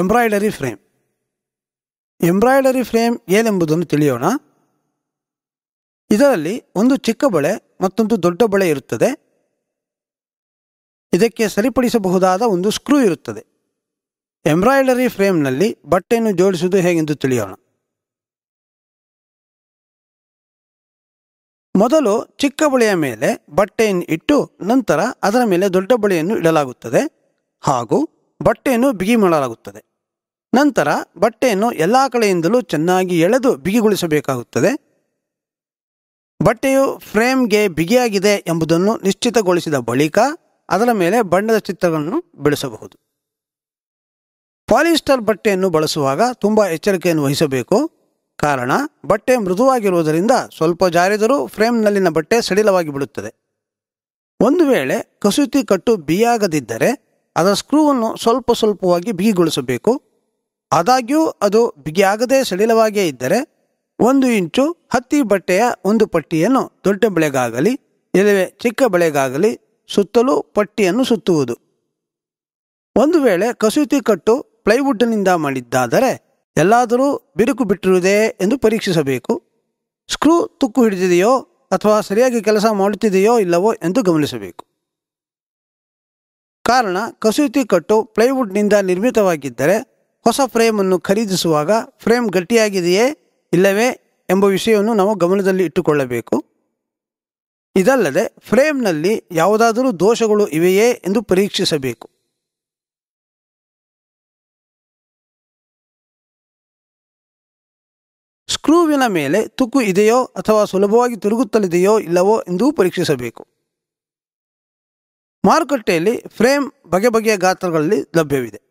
embroidery frame embroidery frame ಏನೆಂಬುದನ್ನು ತಿಳಿಯೋಣ ಇದರಲ್ಲಿ ಒಂದು ಚಿಕ್ಕ ಬಳೆ ಮತ್ತೊಂದು ದೊಡ್ಡ ಬಳೆ ಇರುತ್ತದೆ ಇದಕ್ಕೆ ಸರಿಪಡಿಸಬಹುದಾದ ಒಂದು ಸ್ಕ್ರೂ ಇರುತ್ತದೆ ಎಂಬ್ರಾಯ್ಡರಿ ಫ್ರೇಮ್ನಲ್ಲಿ ಬಟ್ಟೆಯನ್ನು ಜೋಡಿಸುವುದು ಹೇಗೆಂದು ತಿಳಿಯೋಣ ಮೊದಲು ಚಿಕ್ಕ ಬಳೆಯ ಮೇಲೆ ಬಟ್ಟೆಯನ್ನು ಇಟ್ಟು ನಂತರ ಅದರ ಮೇಲೆ ದೊಡ್ಡ ಬಳೆಯನ್ನು ಇಡಲಾಗುತ್ತದೆ ಹಾಗೂ ಬಟ್ಟೆಯನ್ನು ಬಿಗಿ ಮಾಡಲಾಗುತ್ತದೆ ನಂತರ ಬಟ್ಟೆಯನ್ನು ಎಲ್ಲ ಕಡೆಯಿಂದಲೂ ಚೆನ್ನಾಗಿ ಎಳೆದು ಬಿಗಿಗೊಳಿಸಬೇಕಾಗುತ್ತದೆ ಬಟ್ಟೆಯು ಫ್ರೇಮ್ಗೆ ಬಿಗಿಯಾಗಿದೆ ಎಂಬುದನ್ನು ನಿಶ್ಚಿತಗೊಳಿಸಿದ ಬಳಿಕ ಅದರ ಮೇಲೆ ಬಣ್ಣದ ಚಿತ್ರಗಳನ್ನು ಬೆಳೆಸಬಹುದು ಪಾಲಿಸ್ಟರ್ ಬಟ್ಟೆಯನ್ನು ಬಳಸುವಾಗ ತುಂಬ ಎಚ್ಚರಿಕೆಯನ್ನು ವಹಿಸಬೇಕು ಕಾರಣ ಬಟ್ಟೆ ಮೃದುವಾಗಿರುವುದರಿಂದ ಸ್ವಲ್ಪ ಜಾರಿದರೂ ಫ್ರೇಮ್ನಲ್ಲಿನ ಬಟ್ಟೆ ಸಡಿಲವಾಗಿ ಬಿಡುತ್ತದೆ ಒಂದು ವೇಳೆ ಕಸೂತಿ ಕಟ್ಟು ಬಿಯಾಗದಿದ್ದರೆ ಅದರ ಸ್ಕ್ರೂವನ್ನು ಸ್ವಲ್ಪ ಸ್ವಲ್ಪವಾಗಿ ಬಿಗಿಗೊಳಿಸಬೇಕು ಆದಾಗ್ಯೂ ಅದು ಬಿಗಿಯಾಗದೇ ಸಡಿಲವಾಗಿಯೇ ಇದ್ದರೆ ಒಂದು ಇಂಚು ಹತ್ತಿ ಬಟ್ಟೆಯ ಒಂದು ಪಟ್ಟಿಯನ್ನು ದೊಡ್ಡ ಬೆಳೆಗಾಗಲಿ ಇಲ್ಲವೇ ಚಿಕ್ಕ ಬೆಳೆಗಾಗಲಿ ಸುತ್ತಲೂ ಪಟ್ಟಿಯನ್ನು ಸುತ್ತುವುದು ಒಂದು ವೇಳೆ ಕಸೂತಿ ಕಟ್ಟು ಪ್ಲೈವುಡ್ನಿಂದ ಮಾಡಿದ್ದಾದರೆ ಎಲ್ಲಾದರೂ ಬಿರುಕು ಬಿಟ್ಟಿರುವುದೇ ಎಂದು ಪರೀಕ್ಷಿಸಬೇಕು ಸ್ಕ್ರೂ ತುಕ್ಕು ಹಿಡಿದಿದೆಯೋ ಅಥವಾ ಸರಿಯಾಗಿ ಕೆಲಸ ಮಾಡುತ್ತಿದೆಯೋ ಇಲ್ಲವೋ ಎಂದು ಗಮನಿಸಬೇಕು ಕಾರಣ ಕಸೂತಿ ಕಟ್ಟು ಪ್ಲೈವುಡ್ನಿಂದ ನಿರ್ಮಿತವಾಗಿದ್ದರೆ ಹೊಸ ಫ್ರೇಮನ್ನು ಖರೀದಿಸುವಾಗ ಫ್ರೇಮ್ ಗಟ್ಟಿಯಾಗಿದೆಯೇ ಇಲ್ಲವೇ ಎಂಬ ವಿಷಯವನ್ನು ನಾವು ಗಮನದಲ್ಲಿ ಇಟ್ಟುಕೊಳ್ಳಬೇಕು ಇದಲ್ಲದೆ ಫ್ರೇಮ್ನಲ್ಲಿ ಯಾವುದಾದರೂ ದೋಷಗಳು ಇವೆಯೇ ಎಂದು ಪರೀಕ್ಷಿಸಬೇಕು ಸ್ಕ್ರೂವಿನ ಮೇಲೆ ತುಕ್ಕು ಇದೆಯೋ ಅಥವಾ ಸುಲಭವಾಗಿ ತಿರುಗುತ್ತಲಿದೆಯೋ ಇಲ್ಲವೋ ಎಂದೂ ಪರೀಕ್ಷಿಸಬೇಕು ಮಾರುಕಟ್ಟೆಯಲ್ಲಿ ಫ್ರೇಮ್ ಬಗೆ ಬಗೆಯ ಗಾತ್ರಗಳಲ್ಲಿ ಲಭ್ಯವಿದೆ